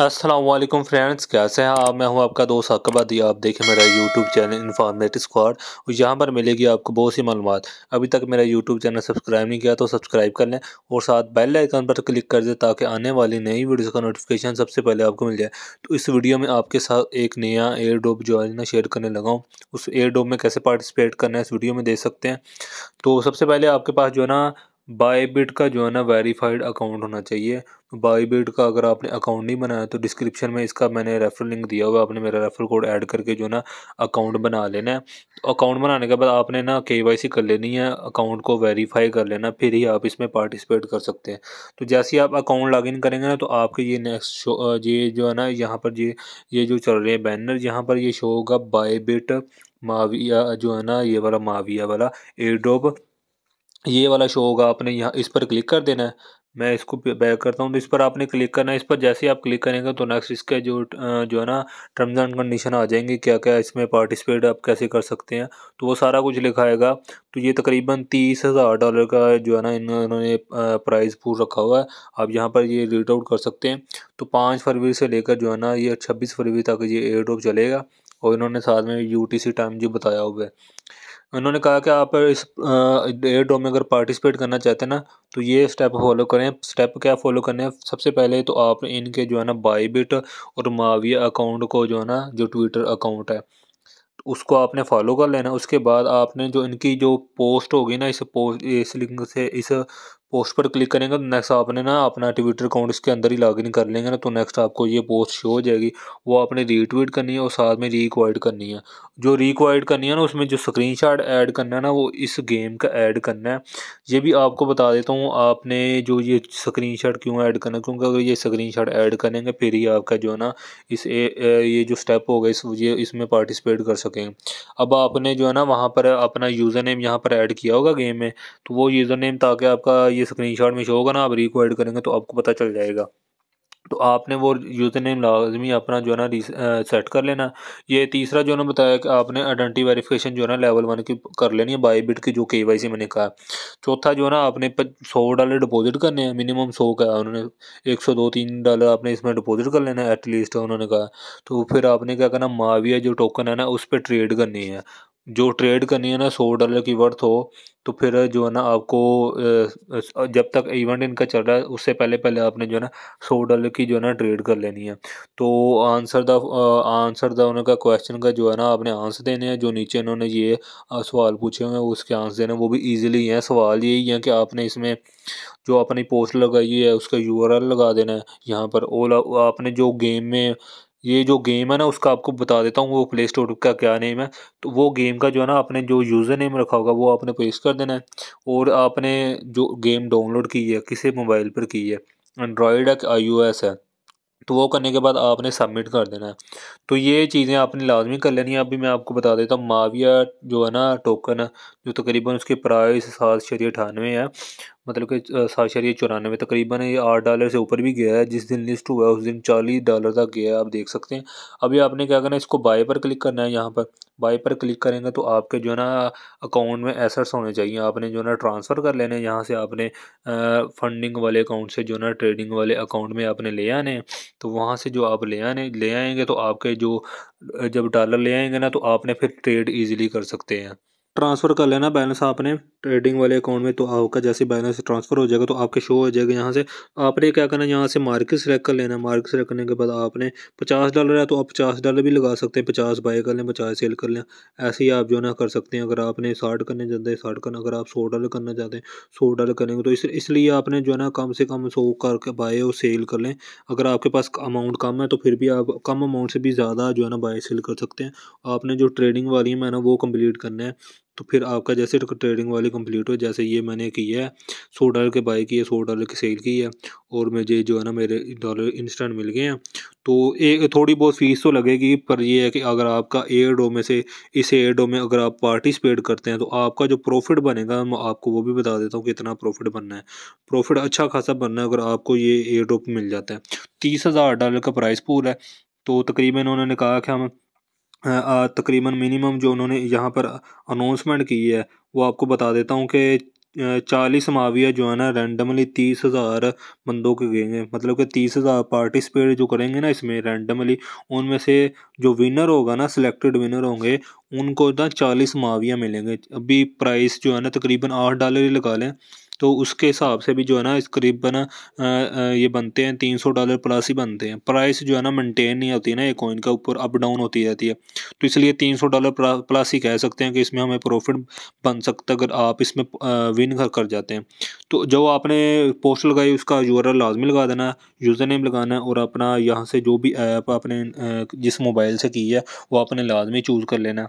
Aslam friends कैसे हैं आप मैं हूं आपका दोस्त हकबादी आप देखें मेरा यूट्यूब चैनल इन्फॉर्मेटिव स्क्वाड और यहां पर मिलेगी आपको बहुत सी मालूम अभी तक मेरा यूट्यूब चैनल सब्सक्राइब नहीं किया तो सब्सक्राइब कर लें और साथ बेल आइकन पर क्लिक कर दें ताकि आने वाली नई वीडियो का नोटिफिकेशन सबसे पहले आपको मिल जाए तो इस वीडियो में आपके साथ एक नया एयर डोप जो है ना शेयर करने लगा हूँ उस एयर डोप में कैसे पार्टिसिपेट करना है इस वीडियो में देख सकते हैं तो सबसे पहले आपके पास जो है ना बिट का जो है ना वेरीफाइड अकाउंट होना चाहिए बिट तो का अगर आपने अकाउंट नहीं बनाया तो डिस्क्रिप्शन में इसका मैंने रेफरल लिंक दिया हुआ आपने मेरा रेफरल कोड ऐड करके जो ना अकाउंट बना लेना है तो अकाउंट बनाने के बाद आपने ना केवाईसी कर लेनी है अकाउंट को वेरीफाई कर लेना फिर ही आप इसमें पार्टिसिपेट कर सकते हैं तो जैसे ही आप अकाउंट इन करेंगे ना तो आपके ये नेक्स्ट शो ये जो है ना यहाँ पर ये ये जो चल रहे हैं बैनर यहाँ पर ये शो होगा बिट माविया जो है ना ये वाला माविया वाला एडोब ये वाला शो होगा आपने यहाँ इस पर क्लिक कर देना है मैं इसको बैक करता हूँ तो इस पर आपने क्लिक करना है इस पर जैसे ही आप क्लिक करेंगे तो नेक्स्ट इसके जो जो है ना टर्म्स एंड कंडीशन आ जाएंगे क्या क्या इसमें पार्टिसिपेट आप कैसे कर सकते हैं तो वो सारा कुछ लिखाएगा तो ये तकरीबन तीस हज़ार डॉलर का जो है ना इन्होंने प्राइस पूर रखा हुआ है आप यहाँ पर ये रीड आउट कर सकते हैं तो पाँच फरवरी से लेकर जो है ना ये छब्बीस फरवरी तक ये एयर ड्रॉप चलेगा और इन्होंने साथ में यू टाइम जो बताया हुआ है इन्होंने कहा कि आप इस एयर डॉम में अगर पार्टिसिपेट करना चाहते हैं ना तो ये स्टेप फॉलो करें स्टेप क्या फॉलो करने हैं सबसे पहले तो आप इनके जो है ना बाईबिट और माविया अकाउंट को जो है ना जो ट्विटर अकाउंट है उसको आपने फॉलो कर लेना उसके बाद आपने जो इनकी जो पोस्ट होगी ना इस पोस्ट इस लिंक से इस पोस्ट पर क्लिक करेंगे तो नेक्स्ट आपने ना अपना ट्विटर अकाउंट इसके अंदर ही लॉगिन कर लेंगे ना तो नेक्स्ट आपको ये पोस्ट शो हो जाएगी वो आपने रीट्वीट करनी है और साथ में रिक्वाइड करनी है जो रिक्वाइड करनी है ना उसमें जो स्क्रीनशॉट ऐड करना है ना वो इस गेम का ऐड करना है ये भी आपको बता देता हूँ आपने जो ये स्क्रीन क्यों ऐड करना है क्योंकि अगर ये स्क्रीन ऐड करेंगे फिर ही आपका जो है ना इस ए, ए, ये जो स्टेप होगा इस ये इसमें पार्टिसिपेट कर सकें अब आपने जो है ना वहाँ पर अपना यूज़र नेम यहाँ पर ऐड किया होगा गेम में तो वो यूज़र नेम ताकि आपका ये ये स्क्रीनशॉट में शो होगा ना आप री एड करेंगे तो आपको पता चल जाएगा तो आपने वो यूज़र नेम लाजमी अपना जो है ना सेट कर लेना ये तीसरा जो है ना बताया कि आपने आइडेंटिटी वेरिफिकेशन जो है ना लेवल वन की कर लेनी है बाई बिट की जो के वाई सी मैंने कहा चौथा जो है ना आपने सौ डॉलर डिपॉजिट करने हैं मिनिमम सौ का उन्होंने एक सौ दो तीन डॉलर आपने इसमें डिपॉजिट कर लेना है एटलीस्ट उन्होंने कहा तो फिर आपने क्या करना माविया जो टोकन है ना उस पर ट्रेड करनी है जो ट्रेड करनी है ना सौ डॉलर की वर्थ हो तो फिर जो है ना आपको जब तक इवेंट इनका चल रहा है उससे पहले पहले आपने जो है ना सौ डॉलर की जो है ना ट्रेड कर लेनी है तो आंसर द आंसर द उनका क्वेश्चन का जो है ना आपने आंसर देने हैं जो नीचे इन्होंने ये सवाल पूछे हुए हैं उसके आंसर देने वो भी ईजिली हैं सवाल यही है कि आपने इसमें जो अपनी पोस्ट लगाई है उसका यू लगा देना है यहाँ पर ओला आपने जो गेम में ये जो गेम है ना उसका आपको बता देता हूँ वो प्ले स्टोर का क्या नेम है तो वो गेम का जो है ना आपने जो यूज़र नेम रखा होगा वो आपने पेश कर देना है और आपने जो गेम डाउनलोड की है किसी मोबाइल पर की है एंड्रॉयड है आई ओ एस है तो वो करने के बाद आपने सबमिट कर देना है तो ये चीज़ें आपने लाजमी कर लेनी है अभी मैं आपको बता देता हूँ माविया जो है ना टोकन है जो तकरीबन तो उसकी प्राइस सात शरी अठानवे है मतलब कि सात शरीय चौरानवे तकरीबन ये आठ डॉलर से ऊपर भी गया है जिस दिन लिस्ट हुआ है उस दिन चालीस डॉलर तक गया है आप देख सकते हैं अभी आपने क्या करना है इसको बाय पर क्लिक करना है यहाँ पर बाय पर क्लिक करेंगे तो आपके जो है ना अकाउंट में एसेट्स होने चाहिए आपने जो है ना ट्रांसफ़र कर लेने हैं यहाँ से आपने फंडिंग वाले अकाउंट से जो ना ट्रेडिंग वाले अकाउंट में आपने ले आने तो वहाँ से जो आप ले आने ले आएंगे तो आपके जो जब डॉलर ले आएंगे ना तो आपने फिर ट्रेड ईजिली कर सकते हैं ट्रांसफ़र कर लेना बैलेंस आपने ट्रेडिंग वाले अकाउंट में तो आपका जैसे बैलेंस ट्रांसफ़र हो जाएगा तो आपके शो हो जाएगा यहाँ से आपने क्या करना है यहाँ से मार्केट सेलेक्ट कर लेना मार्केट सेलेक्ट करने के बाद आपने पचास डॉलर है तो आप पचास डॉलर भी लगा सकते हैं पचास बाय कर लें पचास सेल कर लें ऐसे ही आप जो है ना कर सकते हैं अगर आपने साठ करने चाहते हैं साठ करना अगर आप सौ डॉलर करना चाहते हैं सौ डॉलर करेंगे तो इसलिए आपने जो है ना कम से कम सौ करके बाय और सेल कर लें अगर आपके पास अमाउंट कम है तो फिर भी आप कम अमाउंट से भी ज़्यादा जो है ना बाय सेल कर सकते हैं आपने जो ट्रेडिंग वाली है मैंने वो कम्प्लीट करना है तो फिर आपका जैसे ट्रेडिंग वाली कंप्लीट हो जैसे ये मैंने की है सौ डॉलर के बाई की है सौ डॉलर की सेल की है और मुझे जो है ना मेरे डॉलर इंस्टेंट मिल गए हैं तो एक थोड़ी बहुत फीस तो लगेगी पर ये है कि अगर आपका एयर डो में से इस एयर डो में अगर आप पार्टिसिपेट करते हैं तो आपका जो प्रॉफिट बनेगा मैं आपको वो भी बता देता हूँ कितना प्रॉफिट बनना है प्रॉफिट अच्छा खासा बनना है अगर आपको ये एयर डो मिल जाता है तीस हज़ार डॉलर का प्राइस पूल है तो तकरीबन उन्होंने कहा कि हम तकरीबन मिनिमम जो उन्होंने यहाँ पर अनाउंसमेंट की है वो आपको बता देता हूँ कि चालीस माविया जो है ना रैंडमली तीस हज़ार बंदों के गेंगे मतलब कि तीस हज़ार पार्टिसिपेट जो करेंगे ना इसमें रैंडमली उनमें से जो विनर होगा ना सिलेक्टेड विनर होंगे उनको ना चालीस माविया मिलेंगे अभी प्राइस जो है ना तकरीबन आठ डॉलर ही लगा लें तो उसके हिसाब से भी जो है ना इस करीबन ये बनते हैं तीन सौ डॉलर प्लस ही बनते हैं प्राइस जो है ना मेंटेन नहीं होती ना ये कॉइन का ऊपर अप डाउन होती रहती है तो इसलिए तीन सौ डॉलर प्लस ही कह सकते हैं कि इसमें हमें प्रॉफिट बन सकता अगर आप इसमें विन कर कर जाते हैं तो जो आपने पोस्ट लगाई उसका यू आर लाजमी लगा देना यूज़र नेम लगाना और अपना यहाँ से जो भी ऐप आपने जिस मोबाइल से की है वो आपने लाजमी चूज़ कर लेना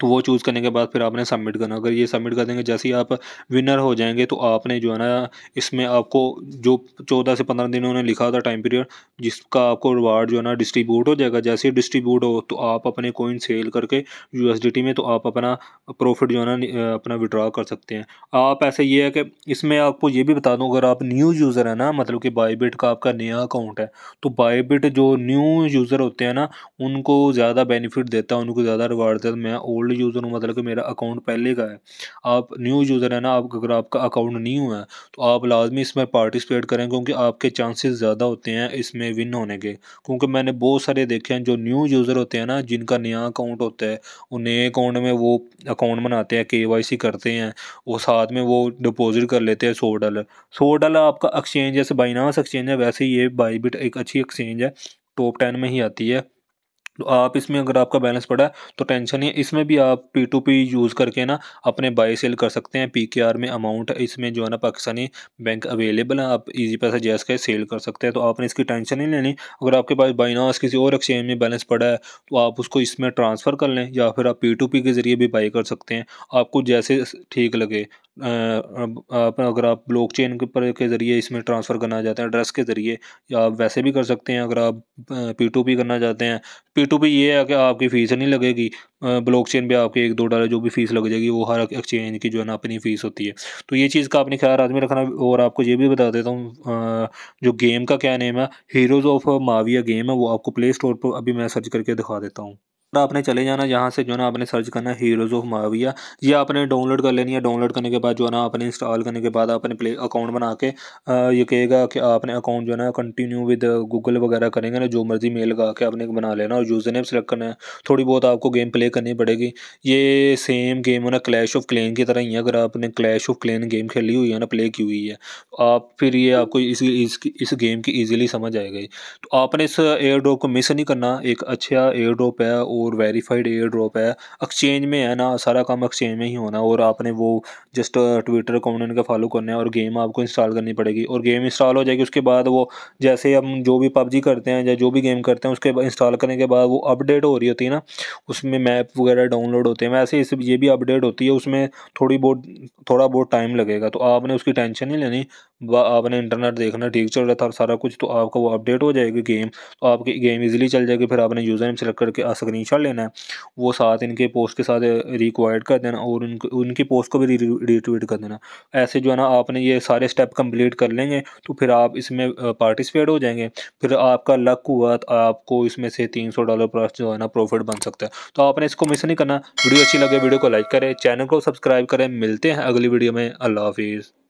तो वो चूज़ करने के बाद फिर आपने सबमिट करना अगर ये सबमिट कर देंगे जैसे ही आप विनर हो जाएंगे तो आपने जो है ना इसमें आपको जो चौदह से पंद्रह दिन उन्होंने लिखा था टाइम पीरियड जिसका आपको रिवार्ड जो है ना डिस्ट्रीब्यूट हो जाएगा जैसे ही डिस्ट्रीब्यूट हो तो आप अपने कोइन सेल करके यू में तो आप अपना प्रॉफिट जो है ना अपना विड्रा कर सकते हैं आप ऐसे ये है कि इसमें आपको ये भी बता दूँ अगर आप न्यू यूज़र हैं ना मतलब कि बाईबिट का आपका नया अकाउंट है तो बाईबिट जो न्यू यूज़र होते हैं ना उनको ज़्यादा बेनिफिट देता है उनको ज़्यादा रिवार्ड देता मैं ओल्ड ओल्ड यूज़र हूँ मतलब कि मेरा अकाउंट पहले का है आप न्यू यूज़र है ना आप अगर आपका अकाउंट न्यू है तो आप लाजमी इसमें पार्टिसिपेट करें क्योंकि आपके चांसेस ज़्यादा होते हैं इसमें विन होने के क्योंकि मैंने बहुत सारे देखे हैं जो न्यू यूज़र होते हैं ना जिनका नया अकाउंट होता है वो नए अकाउंट में वो अकाउंट बनाते हैं के करते हैं वो साथ में वो डिपोजिट कर लेते हैं सौ डॉलर सौ डॉलर आपका एक्सचेंज जैसे बाइनास एक्सचेंज है वैसे ये बाईबिट एक अच्छी एक्सचेंज है टॉप टेन में ही आती है तो आप इसमें अगर आपका बैलेंस पड़ा है तो टेंशन नहीं है इसमें भी आप पी टू पी यूज़ करके ना अपने बाई सेल कर सकते हैं पी के आर में अमाउंट इसमें जो है ना पाकिस्तानी बैंक अवेलेबल है आप इजी पैसा जैस के सेल कर सकते हैं तो आपने इसकी टेंशन नहीं लेनी अगर आपके पास बाइनास किसी और एक्सचेंज में बैलेंस पड़ा है तो आप उसको इसमें ट्रांसफ़र कर लें या फिर आप पी टू पी के ज़रिए भी बाई कर सकते हैं आपको जैसे ठीक लगे अगर आप ब्लॉक के पर के ज़रिए इसमें ट्रांसफ़र करना चाहते हैं एड्रेस के ज़रिए या आप वैसे भी कर सकते हैं अगर आप पी टू पी करना चाहते हैं पी टू पी ये है कि आपकी फ़ीस नहीं लगेगी ब्लॉक चेन पर आपके एक दो डॉलर जो भी फ़ीस लग जाएगी वो हर एक्सचेंज की जो है ना अपनी फ़ीस होती है तो ये चीज़ का अपनी ख्याल आदमी रखना और आपको ये भी बता देता हूँ जो गेम का क्या नेम है हीरोज़ ऑफ माविया गेम है वो आपको प्ले स्टोर पर अभी मैं सर्च करके दिखा देता हूँ आपने चले जाना यहाँ से जो ना आपने सर्च करना है हीरोज़ ऑफ माविया ये आपने डाउनलोड कर लेनी है डाउनलोड करने के बाद जो है ना आपने इंस्टॉल करने के बाद आपने प्ले अकाउंट बना के ये कहेगा कि आपने अकाउंट जो है ना कंटिन्यू विद गूगल वगैरह करेंगे ना जो मर्जी मेल लगा के आपने बना लेना और यूज़र नेम सेलेक्ट करना है थोड़ी बहुत आपको गेम प्ले करनी पड़ेगी ये सेम गेम है ना क्लैश ऑफ क्लेन की तरह ही है अगर आपने क्लैश ऑफ क्लेन गेम खेली हुई है ना प्ले की हुई है आप फिर ये आपको इस, इस गेम की ईजिली समझ आएगी तो आपने इस एयर ड्रॉप को मिस नहीं करना एक अच्छा एयर ड्रॉप है और वेरीफाइड एयर ड्रॉप है एक्सचेंज में है ना सारा काम एक्सचेंज में ही होना और आपने वो जस्ट ट्विटर अकाउंट इनके फॉलो करने है और गेम आपको इंस्टॉल करनी पड़ेगी और गेम इंस्टॉल हो जाएगी उसके बाद वो जैसे हम जो भी पबजी करते हैं या जो भी गेम करते हैं उसके इंस्टॉल करने के बाद वो अपडेट हो रही होती है ना उसमें मैप वगैरह डाउनलोड होते हैं वैसे इस ये भी अपडेट होती है उसमें थोड़ी बहुत थोड़ा बहुत टाइम लगेगा तो आपने उसकी टेंशन नहीं लेनी आपने इंटरनेट देखना ठीक चल रहा था और सारा कुछ तो आपका वो अपडेट हो जाएगी गेम तो आपकी गेम इजीली चल जाएगी फिर आपने यूज़र नेम सेलेक्ट करके स्क्रीन शॉट लेना है वो साथ इनके पोस्ट के साथ रिक्वायर्ड कर देना और उनकी उनकी पोस्ट को भी रिट्वीट कर देना ऐसे जो है ना आपने ये सारे स्टेप कम्प्लीट कर लेंगे तो फिर आप इसमें पार्टिसिपेट हो जाएंगे फिर आपका लक हुआ तो आपको इसमें से तीन सौ डॉलर प्लस जो है ना प्रॉफिट बन सकता है तो आपने इसको मिस नहीं करना वीडियो अच्छी लगे वीडियो को लाइक करें चैनल को सब्सक्राइब करें मिलते हैं अगली वीडियो में अल्लाह हाफिज़